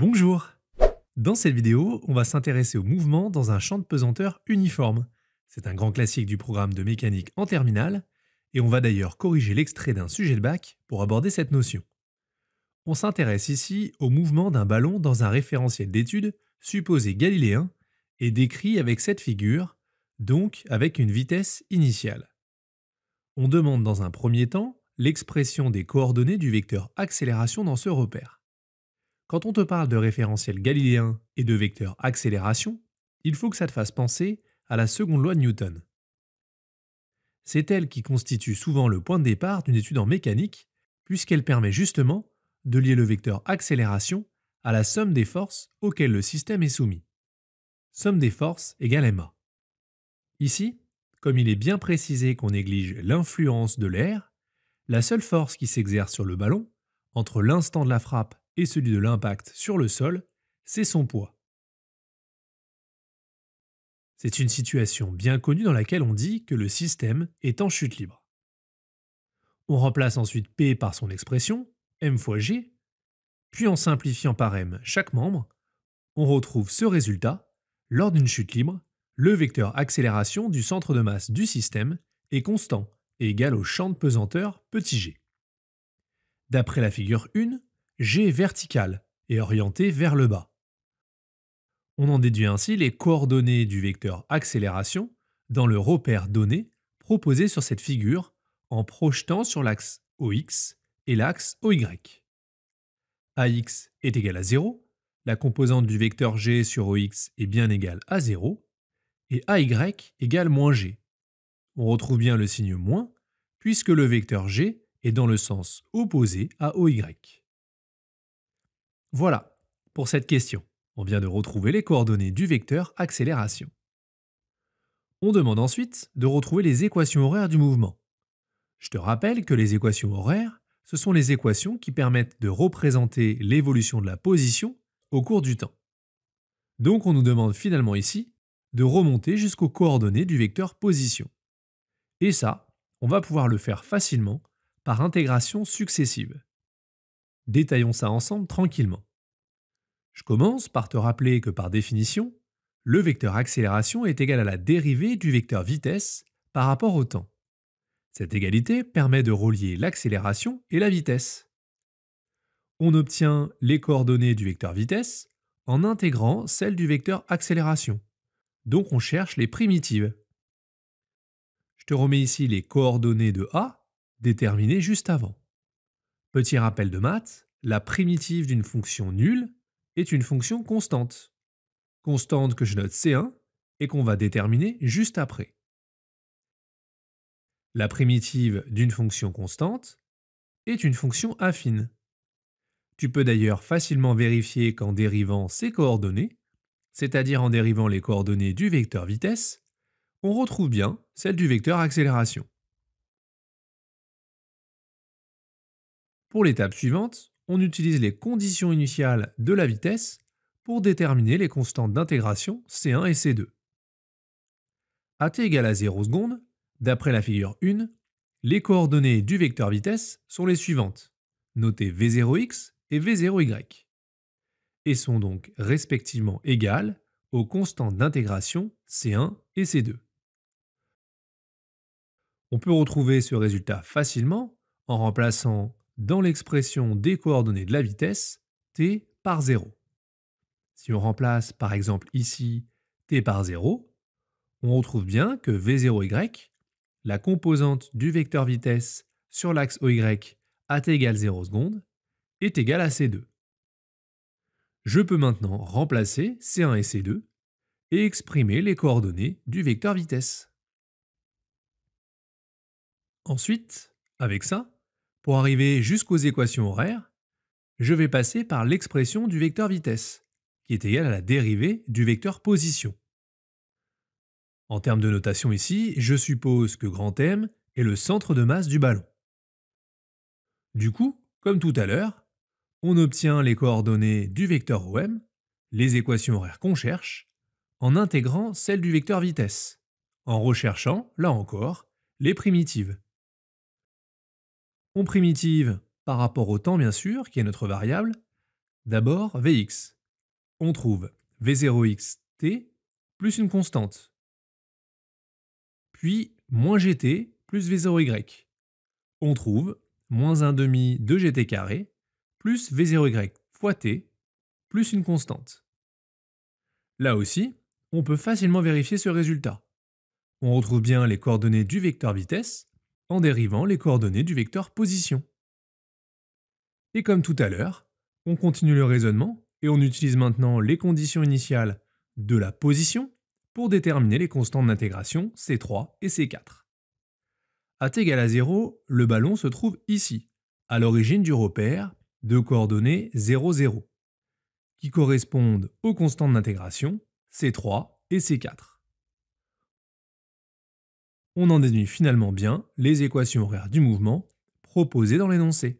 Bonjour Dans cette vidéo, on va s'intéresser au mouvement dans un champ de pesanteur uniforme. C'est un grand classique du programme de mécanique en terminale, et on va d'ailleurs corriger l'extrait d'un sujet de bac pour aborder cette notion. On s'intéresse ici au mouvement d'un ballon dans un référentiel d'étude supposé galiléen et décrit avec cette figure, donc avec une vitesse initiale. On demande dans un premier temps l'expression des coordonnées du vecteur accélération dans ce repère. Quand on te parle de référentiel galiléen et de vecteur accélération, il faut que ça te fasse penser à la seconde loi de Newton. C'est elle qui constitue souvent le point de départ d'une étude en mécanique, puisqu'elle permet justement de lier le vecteur accélération à la somme des forces auxquelles le système est soumis. Somme des forces égale ma. Ici, comme il est bien précisé qu'on néglige l'influence de l'air, la seule force qui s'exerce sur le ballon, entre l'instant de la frappe et celui de l'impact sur le sol, c'est son poids. C'est une situation bien connue dans laquelle on dit que le système est en chute libre. On remplace ensuite P par son expression, M fois G, puis en simplifiant par M chaque membre, on retrouve ce résultat lors d'une chute libre le vecteur accélération du centre de masse du système est constant et égal au champ de pesanteur petit g. D'après la figure 1, G est et orienté vers le bas. On en déduit ainsi les coordonnées du vecteur accélération dans le repère donné proposé sur cette figure en projetant sur l'axe OX et l'axe OY. AX est égal à 0, la composante du vecteur G sur OX est bien égale à 0, et AY égale moins G. On retrouve bien le signe moins, puisque le vecteur G est dans le sens opposé à OY. Voilà pour cette question. On vient de retrouver les coordonnées du vecteur accélération. On demande ensuite de retrouver les équations horaires du mouvement. Je te rappelle que les équations horaires, ce sont les équations qui permettent de représenter l'évolution de la position au cours du temps. Donc on nous demande finalement ici de remonter jusqu'aux coordonnées du vecteur position. Et ça, on va pouvoir le faire facilement par intégration successive. Détaillons ça ensemble tranquillement. Je commence par te rappeler que par définition, le vecteur accélération est égal à la dérivée du vecteur vitesse par rapport au temps. Cette égalité permet de relier l'accélération et la vitesse. On obtient les coordonnées du vecteur vitesse en intégrant celles du vecteur accélération. Donc on cherche les primitives. Je te remets ici les coordonnées de A déterminées juste avant. Petit rappel de maths, la primitive d'une fonction nulle est une fonction constante. Constante que je note C1 et qu'on va déterminer juste après. La primitive d'une fonction constante est une fonction affine. Tu peux d'ailleurs facilement vérifier qu'en dérivant ces coordonnées, c'est-à-dire en dérivant les coordonnées du vecteur vitesse, on retrouve bien celle du vecteur accélération. Pour l'étape suivante, on utilise les conditions initiales de la vitesse pour déterminer les constantes d'intégration C1 et C2. A t égale à 0 seconde, d'après la figure 1, les coordonnées du vecteur vitesse sont les suivantes, notées V0x et V0y, et sont donc respectivement égales aux constantes d'intégration C1 et C2. On peut retrouver ce résultat facilement en remplaçant dans l'expression des coordonnées de la vitesse, t par 0. Si on remplace par exemple ici t par 0, on retrouve bien que v0y, la composante du vecteur vitesse sur l'axe OY à t égale 0 seconde, est égale à c2. Je peux maintenant remplacer c1 et c2 et exprimer les coordonnées du vecteur vitesse. Ensuite, avec ça, pour arriver jusqu'aux équations horaires, je vais passer par l'expression du vecteur vitesse, qui est égale à la dérivée du vecteur position. En termes de notation ici, je suppose que grand M est le centre de masse du ballon. Du coup, comme tout à l'heure, on obtient les coordonnées du vecteur OM, les équations horaires qu'on cherche, en intégrant celles du vecteur vitesse, en recherchant, là encore, les primitives. On primitive par rapport au temps, bien sûr, qui est notre variable. D'abord, Vx. On trouve V0xt plus une constante. Puis, moins gt plus V0y. On trouve moins 1 demi de gt carré plus V0y fois t plus une constante. Là aussi, on peut facilement vérifier ce résultat. On retrouve bien les coordonnées du vecteur vitesse, en dérivant les coordonnées du vecteur position. Et comme tout à l'heure, on continue le raisonnement et on utilise maintenant les conditions initiales de la position pour déterminer les constantes d'intégration C3 et C4. A t égale à 0, le ballon se trouve ici, à l'origine du repère de coordonnées 0, 0, qui correspondent aux constantes d'intégration C3 et C4 on en déduit finalement bien les équations horaires du mouvement proposées dans l'énoncé.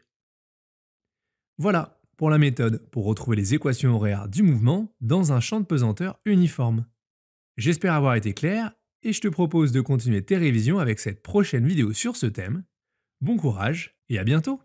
Voilà pour la méthode pour retrouver les équations horaires du mouvement dans un champ de pesanteur uniforme. J'espère avoir été clair et je te propose de continuer tes révisions avec cette prochaine vidéo sur ce thème. Bon courage et à bientôt